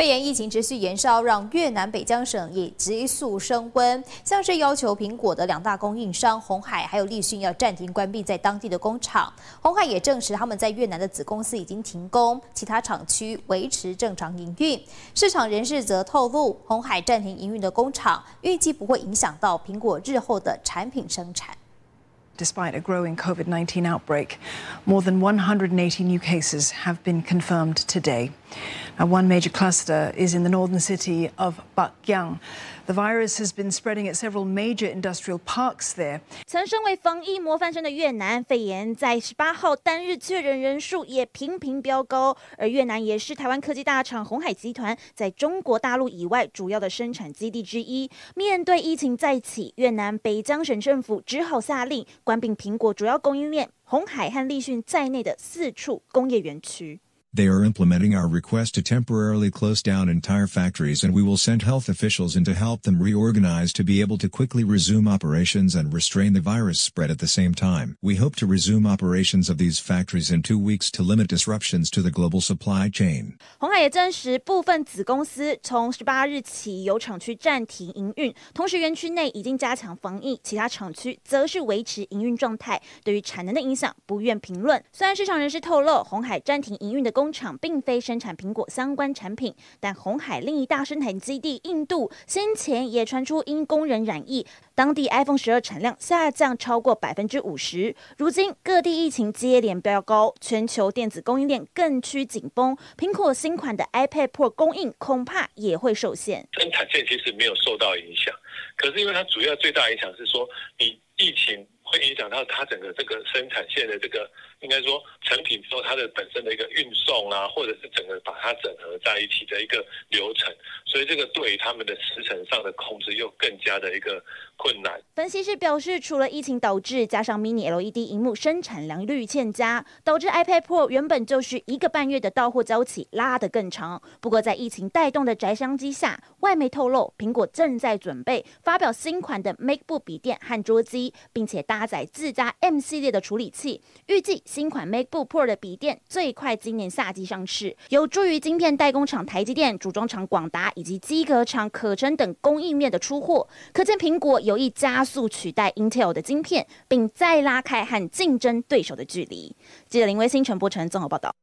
肺炎疫情持续延烧，让越南北江省也急速升温。像是要求苹果的两大供应商红海还有立讯要暂停关闭在当地的工厂。红海也证实他们在越南的子公司已经停工，其他厂区维持正常营运。市场人士则透露，红海暂停营运的工厂预计不会影响到苹果日后的产品生产。Despite a growing COVID-19 outbreak, more than 180 new cases have been confirmed today. ah one major cluster is in the northern city of buckyang the virus has been spreading at several major industrial parks there 曾身为防疫模范生的越南肺炎在十八号单日确诊人数也频频飙高而越南也是台湾科技大厂鸿海集团在中国大陆以外主要的生产基地之一面对疫情再起越南北江省政府只好下令关闭苹果主要供应链红海和立讯在内的四处工业园区 They are implementing our request to temporarily close down entire factories and we will send health officials in to help them reorganize to be able to quickly resume operations and restrain the virus spread at the same time. We hope to resume operations of these factories in two weeks to limit disruptions to the global supply chain. 红海也证实，部分子公司从十八日起有厂区暂停营运，同时园区内已经加强防疫，其他厂区则是维持营运状态。对于产能的影响，不愿评论。虽然市场人士透露，红海暂停营运的。工厂并非生产苹果相关产品，但红海另一大生产基地印度先前也传出因工人染疫，当地 iPhone 十二产量下降超过百分之五十。如今各地疫情接连飙高，全球电子供应链更趋紧绷，苹果新款的 iPad Pro 供应恐怕也会受限。生产线其实没有受到影响，可是因为它主要最大影响是说，你疫情。讲到它整个这个生产线的这个，应该说成品之后它的本身的一个运送啊，或者是整个把它整合在一起的一个流程，所以这个对于他们的时程上的控制又更加的一个困难。分析师表示，除了疫情导致，加上 Mini LED 荧幕生产良率欠佳，导致 iPad Pro 原本就是一个半月的到货交期拉得更长。不过在疫情带动的宅商机下，外媒透露，苹果正在准备发表新款的 MacBook 笔电和桌机，并且搭载。自家 M 系列的处理器，预计新款 MacBook Pro 的笔电最快今年夏季上市，有助于晶片代工厂台积电、组装厂广达以及机格厂可成等供应链的出货。可见苹果有意加速取代 Intel 的晶片，并再拉开和竞争对手的距离。记者林威星、陈柏辰综合报道。